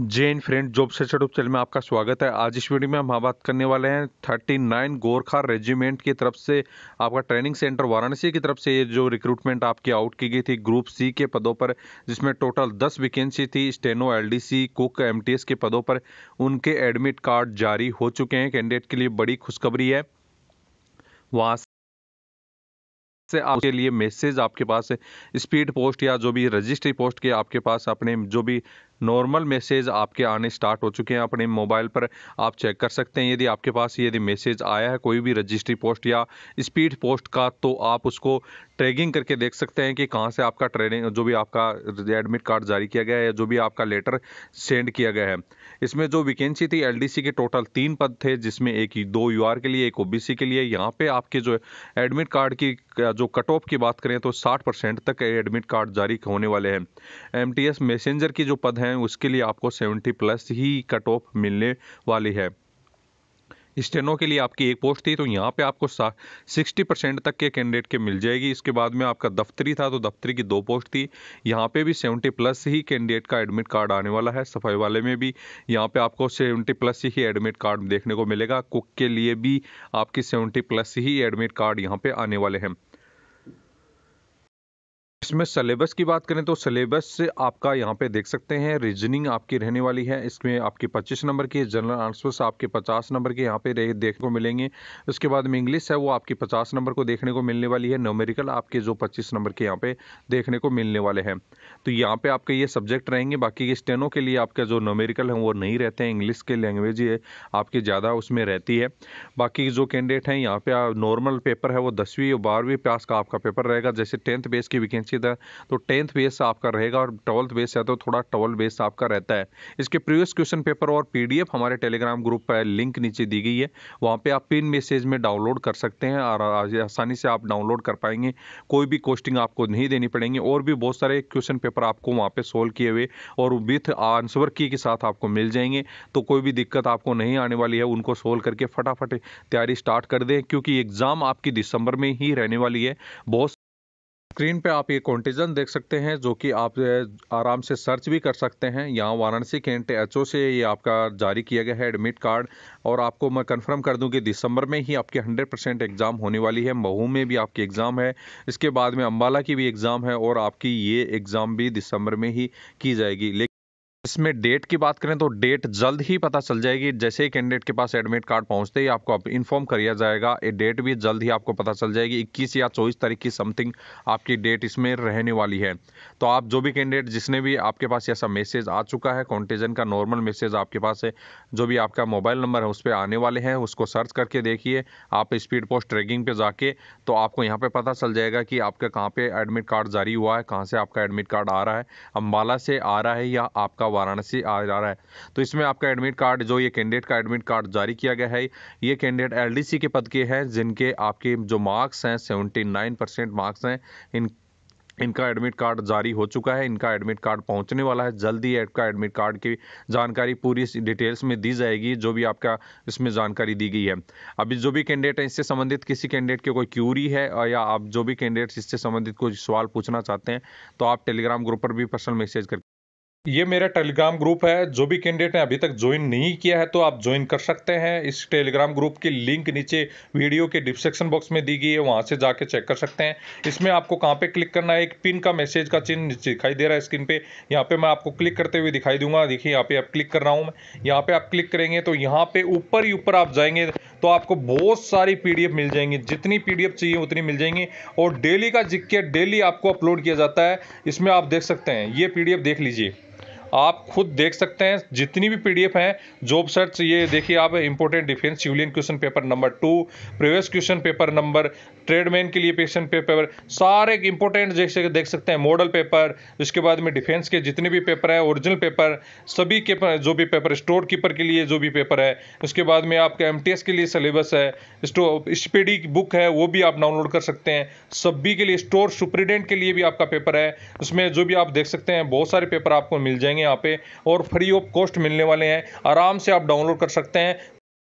जे इन friend job से YouTube channel में आपका स्वागत है आज इस वीडियो में हम हाँ बात करने वाले हैं 39 गोरखा रेजिमेंट की तरफ से आपका ट्रेनिंग सेंटर वाराणसी की तरफ से ये जो रिक्रूटमेंट आपकी आउट की गई थी ग्रुप सी के पदों पर जिसमें टोटल 10 वैकेंसी थी स्टेनो एलडीसी कुक एमटीएस के पदों पर उनके एडमिट कार्ड जारी हो चुके हैं कैंडिडेट के लिए बड़ी खुशखबरी है वहाँ से आपके लिए मैसेज आपके पास स्पीड पोस्ट या जो भी रजिस्ट्री पोस्ट के आपके पास अपने जो भी नॉर्मल मैसेज आपके आने स्टार्ट हो चुके हैं अपने मोबाइल पर आप चेक कर सकते हैं यदि आपके पास यदि मैसेज आया है कोई भी रजिस्ट्री पोस्ट या स्पीड पोस्ट का तो आप उसको ट्रैकिंग करके देख सकते हैं कि कहाँ से आपका ट्रेनिंग जो भी आपका एडमिट कार्ड जारी किया गया है या जो भी आपका लेटर सेंड किया गया है इसमें जो वैकेंसी थी एलडीसी के टोटल तीन पद थे जिसमें एक दो यूआर के लिए एक ओबीसी के लिए यहाँ पे आपके जो एडमिट कार्ड की जो कट ऑफ की बात करें तो साठ परसेंट तक एडमिट कार्ड जारी होने वाले हैं एम टी मैसेंजर की जो पद हैं हैं उसके लिए आपको सेवेंटी प्लस ही कट ऑफ मिलने वाली है स्टेनो के लिए आपकी एक पोस्ट थी तो यहाँ पे आपको सिक्सटी परसेंट तक के कैंडिडेट के मिल जाएगी इसके बाद में आपका दफ्तरी था तो दफ्तरी की दो पोस्ट थी यहाँ पे भी सेवेंटी प्लस ही कैंडिडेट का एडमिट कार्ड आने वाला है सफाई वाले में भी यहाँ पे आपको सेवेंटी प्लस ही एडमिट कार्ड देखने को मिलेगा कुक के लिए भी आपकी सेवेंटी प्लस ही एडमिट कार्ड यहाँ पर आने वाले हैं इसमें सलेबस की बात करें तो सलेबस से आपका यहाँ पे देख सकते हैं रीजनिंग आपकी रहने वाली है इसमें आपके 25 नंबर के जनरल आंसर्स आपके 50 नंबर के यहाँ पे देखने को मिलेंगे उसके बाद में इंग्लिश है वो आपकी 50 नंबर को देखने को मिलने वाली है न्यूमेरिकल आपके जो 25 नंबर के यहाँ पे देखने को मिलने वाले हैं तो यहाँ पर आपके ये सब्जेक्ट रहेंगे बाकी के स्टेनो के लिए आपका जो न्यूमेरिकल है वो नहीं रहते हैं इंग्लिश के लैंग्वेज ये आपकी ज़्यादा उसमें रहती है बाकी जो कैंडिडेट हैं यहाँ पर नॉर्मल पेपर है वो दसवीं और बारहवीं पास का आपका पेपर रहेगा जैसे टेंथ बेस की वैकेंसी सीधा तो टेंथ बेस आपका रहेगा और ट्वेल्थ बेस है तो थोड़ा ट्वेल्थ बेस आपका रहता है इसके प्रीवियस क्वेश्चन पेपर और पी हमारे टेलीग्राम ग्रुप पर लिंक नीचे दी गई है वहाँ पर आप पिन मैसेज में डाउनलोड कर सकते हैं और आसानी से आप डाउनलोड कर पाएंगे कोई भी कोस्टिंग आपको नहीं देनी पड़ेंगी और भी बहुत सारे क्वेश्चन पेपर आपको वहाँ पर सोल्व किए हुए और विथ आंसर की के साथ आपको मिल जाएंगे तो कोई भी दिक्कत आपको नहीं आने वाली है उनको सोल्व करके फटाफट तैयारी स्टार्ट कर दें क्योंकि एग्ज़ाम आपकी दिसंबर में ही रहने वाली है बहुत स्क्रीन पे आप ये कॉन्टिजन देख सकते हैं जो कि आप आराम से सर्च भी कर सकते हैं यहाँ वाराणसी के एन टी से ये आपका जारी किया गया है एडमिट कार्ड और आपको मैं कंफर्म कर दूं कि दिसंबर में ही आपकी 100 परसेंट एग्ज़ाम होने वाली है महू में भी आपकी एग्ज़ाम है इसके बाद में अम्बाला की भी एग्ज़ाम है और आपकी ये एग्ज़ाम भी दिसंबर में ही की जाएगी इसमें डेट की बात करें तो डेट जल्द ही पता चल जाएगी जैसे ही कैंडिडेट के पास एडमिट कार्ड पहुंचते ही आपको आप इन्फॉर्म दिया जाएगा ये डेट भी जल्द ही आपको पता चल जाएगी 21 या 24 तारीख की समथिंग आपकी डेट इसमें रहने वाली है तो आप जो भी कैंडिडेट जिसने भी आपके पास ऐसा मैसेज आ चुका है कॉन्टेजन का नॉर्मल मैसेज आपके पास है जो भी आपका मोबाइल नंबर है उस पर आने वाले हैं उसको सर्च करके देखिए आप स्पीड पोस्ट ट्रैकिंग पर जाके तो आपको यहाँ पर पता चल जाएगा कि आपका कहाँ पर एडमिट कार्ड जारी हुआ है कहाँ से आपका एडमिट कार्ड आ रहा है अम्बाला से आ रहा है या आपका वाराणसी आ जा रहा है तो इसमें आपका एडमिट कार्ड जो ये कैंडिडेट का एडमिट कार्ड जारी किया गया है ये कैंडिडेट एलडीसी के पद के हैं जिनके आपके जो मार्क्स हैं सेवेंटी नाइन परसेंट मार्क्स हैं इन इनका एडमिट कार्ड जारी हो चुका है इनका एडमिट कार्ड पहुंचने वाला है जल्दी आपका एडमिट कार्ड की जानकारी पूरी डिटेल्स में दी जाएगी जो भी आपका इसमें जानकारी दी गई है अभी जो भी कैंडिडेट हैं इससे संबंधित किसी कैंडिडेट के कोई क्यूरी है या आप जो भी कैंडिडेट्स इससे संबंधित कोई सवाल पूछना चाहते हैं तो आप टेलीग्राम ग्रुप पर भी पर्सनल मैसेज करके ये मेरा टेलीग्राम ग्रुप है जो भी कैंडिडेट ने अभी तक ज्वाइन नहीं किया है तो आप ज्वाइन कर सकते हैं इस टेलीग्राम ग्रुप की लिंक नीचे वीडियो के डिस्क्रिप्शन बॉक्स में दी गई है वहाँ से जाके चेक कर सकते हैं इसमें आपको कहाँ पे क्लिक करना है एक पिन का मैसेज का चिन्ह दिखाई दे रहा है स्क्रीन पे यहाँ पे मैं आपको क्लिक करते हुए दिखाई दूंगा देखिए यहाँ पे आप क्लिक कर रहा हूँ मैं यहाँ पे आप क्लिक करेंगे तो यहाँ पे ऊपर ही ऊपर आप जाएंगे तो आपको बहुत सारी पीडीएफ मिल जाएंगी जितनी पीडीएफ चाहिए उतनी मिल जाएंगी और डेली का जिक्के डेली आपको अपलोड किया जाता है इसमें आप देख सकते हैं ये पीडीएफ देख लीजिए आप खुद देख सकते हैं जितनी भी पीडीएफ हैं जॉब सर्च ये देखिए आप important defence civilian question paper number two previous question paper number tradesman के लिए क्वेश्चन पेपर सारे इंपोर्टेंट जैसे देख सकते हैं मॉडल पेपर इसके बाद में डिफेंस के जितने भी पेपर हैं ओरिजिनल पेपर सभी के जो भी पेपर स्टोर कीपर के लिए जो भी पेपर है उसके बाद में आपका एम के लिए सिलेबस है स्पीडी बुक है वो भी आप डाउनलोड कर सकते हैं सभी के लिए स्टोर सुप्रीडेंट के लिए भी आपका पेपर है उसमें जो भी आप देख सकते हैं बहुत सारे पेपर आपको मिल जाएंगे यहाँ पे और फ्री ऑफ कॉस्ट मिलने वाले हैं आराम से आप डाउनलोड कर सकते हैं